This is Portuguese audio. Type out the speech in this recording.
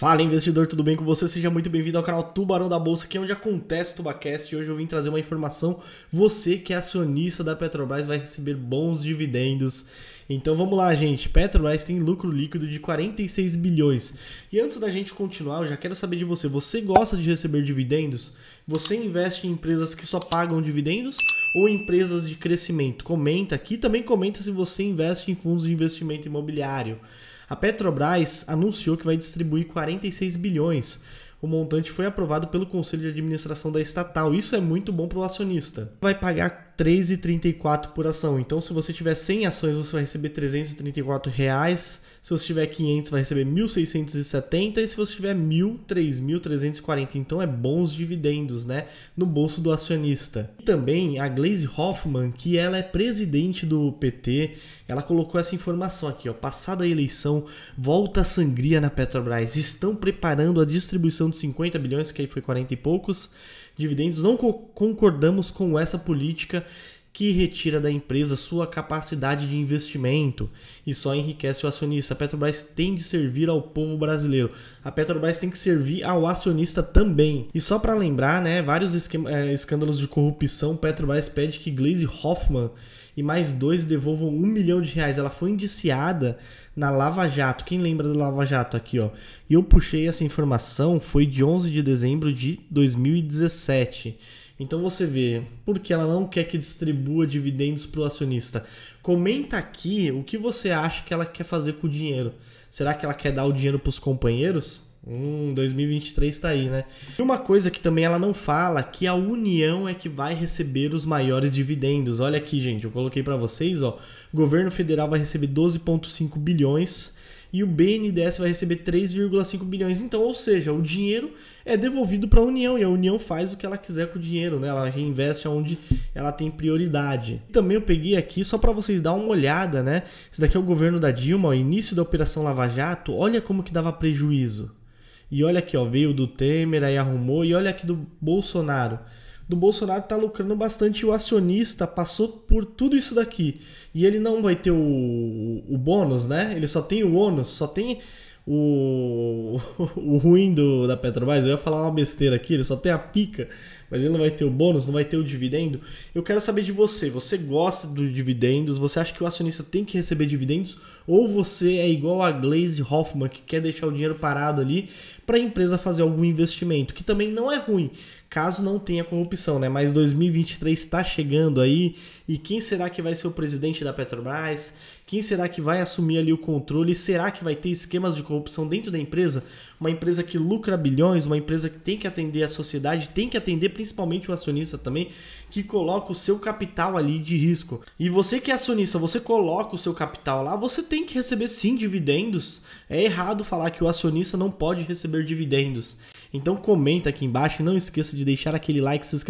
Fala investidor, tudo bem com você? Seja muito bem-vindo ao canal Tubarão da Bolsa, que é onde acontece o Tubacast. E hoje eu vim trazer uma informação. Você que é acionista da Petrobras vai receber bons dividendos. Então vamos lá, gente. Petrobras tem lucro líquido de 46 bilhões. E antes da gente continuar, eu já quero saber de você. Você gosta de receber dividendos? Você investe em empresas que só pagam dividendos ou empresas de crescimento? Comenta aqui. Também comenta se você investe em fundos de investimento imobiliário. A Petrobras anunciou que vai distribuir 46 bilhões. O montante foi aprovado pelo Conselho de Administração da estatal. Isso é muito bom para o acionista. Vai pagar R$ 3,34 por ação. Então, se você tiver 100 ações, você vai receber R$ reais. Se você tiver 500, vai receber R$ 1.670. E se você tiver 1.000, R$ 3.340. Então, é bons dividendos, né? No bolso do acionista. E também a Glaze Hoffman, que ela é presidente do PT, ela colocou essa informação aqui, ó. Passada a eleição, volta a sangria na Petrobras, estão preparando a distribuição de 50 bilhões, que aí foi 40 e poucos, dividendos. Não co concordamos com essa política que retira da empresa sua capacidade de investimento e só enriquece o acionista. A Petrobras tem de servir ao povo brasileiro. A Petrobras tem que servir ao acionista também. E só para lembrar, né, vários é, escândalos de corrupção, Petrobras pede que Glaze Hoffman e mais dois devolvam um milhão de reais. Ela foi indiciada na Lava Jato. Quem lembra da Lava Jato aqui, ó? E eu puxei essa informação, foi de 11 de dezembro de 2017. Então você vê, porque ela não quer que distribua dividendos para o acionista. Comenta aqui o que você acha que ela quer fazer com o dinheiro. Será que ela quer dar o dinheiro para os companheiros? Hum, 2023 está aí, né? E uma coisa que também ela não fala, que a União é que vai receber os maiores dividendos. Olha aqui, gente, eu coloquei para vocês, ó. O governo federal vai receber 12.5 bilhões e o BNDES vai receber 3,5 bilhões. Então, ou seja, o dinheiro é devolvido para a União e a União faz o que ela quiser com o dinheiro, né? Ela reinveste onde ela tem prioridade. Também eu peguei aqui só para vocês dar uma olhada, né? Esse daqui é o governo da Dilma, o início da operação Lava Jato. Olha como que dava prejuízo. E olha aqui, ó, veio do Temer, aí arrumou, e olha aqui do Bolsonaro do Bolsonaro está lucrando bastante. O acionista passou por tudo isso daqui. E ele não vai ter o, o, o bônus, né? Ele só tem o ônus, só tem o, o ruim do, da Petrobras, eu ia falar uma besteira aqui, ele só tem a pica, mas ele não vai ter o bônus, não vai ter o dividendo. Eu quero saber de você, você gosta dos dividendos, você acha que o acionista tem que receber dividendos ou você é igual a Glaze Hoffman que quer deixar o dinheiro parado ali para a empresa fazer algum investimento, que também não é ruim, caso não tenha corrupção, né? Mas 2023 está chegando aí e quem será que vai ser o presidente da Petrobras? Quem será que vai assumir ali o controle? Será que vai ter esquemas de corrupção dentro da empresa, uma empresa que lucra bilhões, uma empresa que tem que atender a sociedade, tem que atender principalmente o acionista também, que coloca o seu capital ali de risco. E você que é acionista, você coloca o seu capital lá, você tem que receber sim dividendos. É errado falar que o acionista não pode receber dividendos. Então comenta aqui embaixo, não esqueça de deixar aquele like, se inscrever